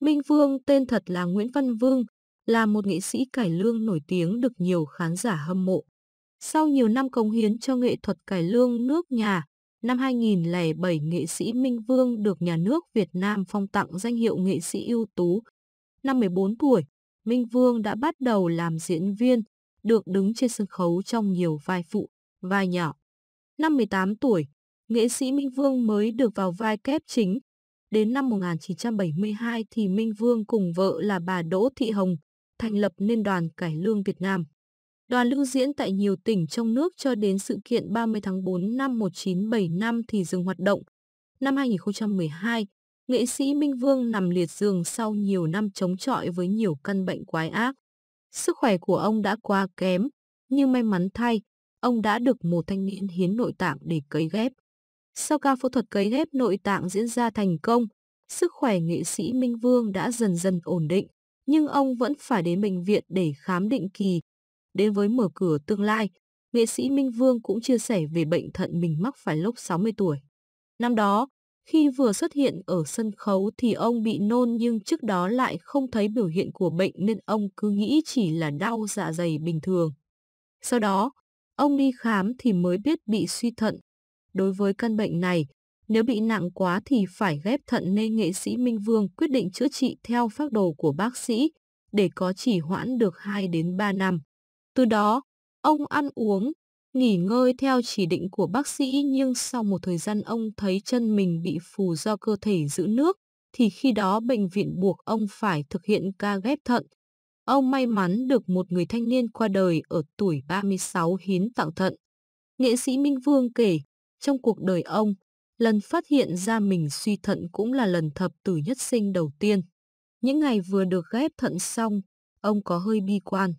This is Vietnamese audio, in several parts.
Minh Vương tên thật là Nguyễn Văn Vương, là một nghệ sĩ cải lương nổi tiếng được nhiều khán giả hâm mộ. Sau nhiều năm cống hiến cho nghệ thuật cải lương nước nhà, năm 2007 nghệ sĩ Minh Vương được nhà nước Việt Nam phong tặng danh hiệu nghệ sĩ ưu tú. Năm 14 tuổi, Minh Vương đã bắt đầu làm diễn viên, được đứng trên sân khấu trong nhiều vai phụ, vai nhỏ. Năm 18 tuổi, nghệ sĩ Minh Vương mới được vào vai kép chính Đến năm 1972 thì Minh Vương cùng vợ là bà Đỗ Thị Hồng thành lập nên Đoàn Cải Lương Việt Nam. Đoàn lưu diễn tại nhiều tỉnh trong nước cho đến sự kiện 30 tháng 4 năm 1975 thì dừng hoạt động. Năm 2012, nghệ sĩ Minh Vương nằm liệt giường sau nhiều năm chống chọi với nhiều căn bệnh quái ác. Sức khỏe của ông đã quá kém, nhưng may mắn thay, ông đã được một thanh niên hiến nội tạng để cấy ghép. Sau ca phẫu thuật cấy ghép nội tạng diễn ra thành công, sức khỏe nghệ sĩ Minh Vương đã dần dần ổn định, nhưng ông vẫn phải đến bệnh viện để khám định kỳ. Đến với mở cửa tương lai, nghệ sĩ Minh Vương cũng chia sẻ về bệnh thận mình mắc phải lúc 60 tuổi. Năm đó, khi vừa xuất hiện ở sân khấu thì ông bị nôn nhưng trước đó lại không thấy biểu hiện của bệnh nên ông cứ nghĩ chỉ là đau dạ dày bình thường. Sau đó, ông đi khám thì mới biết bị suy thận đối với căn bệnh này. Nếu bị nặng quá thì phải ghép thận nên nghệ sĩ Minh Vương quyết định chữa trị theo phác đồ của bác sĩ để có chỉ hoãn được 2 đến 3 năm. Từ đó, ông ăn uống, nghỉ ngơi theo chỉ định của bác sĩ nhưng sau một thời gian ông thấy chân mình bị phù do cơ thể giữ nước, thì khi đó bệnh viện buộc ông phải thực hiện ca ghép thận. Ông may mắn được một người thanh niên qua đời ở tuổi 36 hiến tặng thận. Nghệ sĩ Minh Vương kể, trong cuộc đời ông, lần phát hiện ra mình suy thận cũng là lần thập tử nhất sinh đầu tiên. Những ngày vừa được ghép thận xong, ông có hơi bi quan.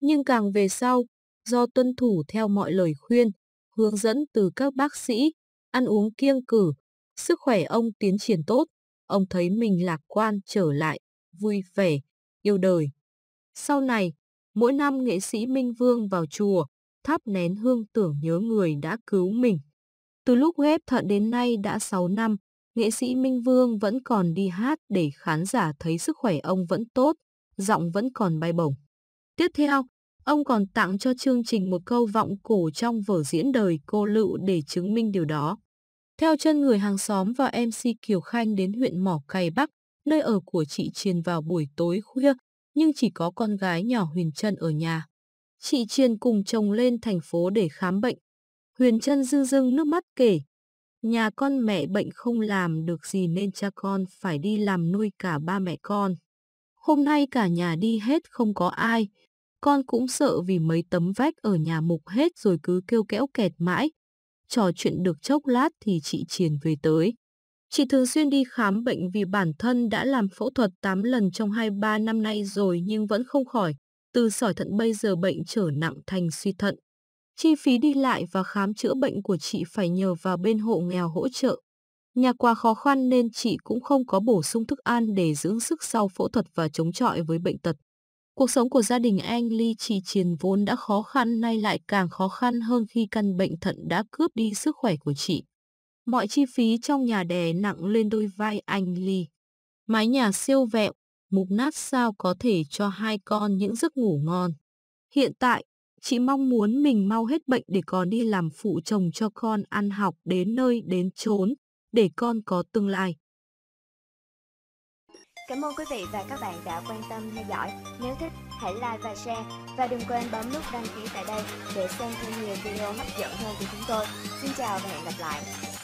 Nhưng càng về sau, do tuân thủ theo mọi lời khuyên, hướng dẫn từ các bác sĩ, ăn uống kiêng cử, sức khỏe ông tiến triển tốt, ông thấy mình lạc quan trở lại, vui vẻ, yêu đời. Sau này, mỗi năm nghệ sĩ Minh Vương vào chùa, thắp nén hương tưởng nhớ người đã cứu mình. Từ lúc ghép thận đến nay đã 6 năm, nghệ sĩ Minh Vương vẫn còn đi hát để khán giả thấy sức khỏe ông vẫn tốt, giọng vẫn còn bay bổng. Tiếp theo, ông còn tặng cho chương trình một câu vọng cổ trong vở diễn đời cô Lựu để chứng minh điều đó. Theo chân người hàng xóm và MC Kiều Khanh đến huyện Mỏ Cày Bắc, nơi ở của chị Triền vào buổi tối khuya, nhưng chỉ có con gái nhỏ Huyền Trân ở nhà. Chị Triền cùng chồng lên thành phố để khám bệnh, Huyền chân dưng dưng nước mắt kể. Nhà con mẹ bệnh không làm được gì nên cha con phải đi làm nuôi cả ba mẹ con. Hôm nay cả nhà đi hết không có ai. Con cũng sợ vì mấy tấm vách ở nhà mục hết rồi cứ kêu kẽo kẹt mãi. Trò chuyện được chốc lát thì chị Triền về tới. Chị thường xuyên đi khám bệnh vì bản thân đã làm phẫu thuật 8 lần trong 2-3 năm nay rồi nhưng vẫn không khỏi. Từ sỏi thận bây giờ bệnh trở nặng thành suy thận, Chi phí đi lại và khám chữa bệnh của chị phải nhờ vào bên hộ nghèo hỗ trợ. Nhà quà khó khăn nên chị cũng không có bổ sung thức ăn để dưỡng sức sau phẫu thuật và chống chọi với bệnh tật. Cuộc sống của gia đình anh Ly Trì Triền vốn đã khó khăn nay lại càng khó khăn hơn khi căn bệnh thận đã cướp đi sức khỏe của chị. Mọi chi phí trong nhà đè nặng lên đôi vai anh Ly. Mái nhà siêu vẹo, mục nát sao có thể cho hai con những giấc ngủ ngon. Hiện tại, Chị mong muốn mình mau hết bệnh để còn đi làm phụ chồng cho con ăn học đến nơi đến chốn, để con có tương lai. Cảm ơn quý vị và các bạn đã quan tâm theo dõi. Nếu thích, hãy like và share. Và đừng quên bấm nút đăng ký tại đây để xem thêm nhiều video hấp dẫn hơn của chúng tôi. Xin chào và hẹn gặp lại.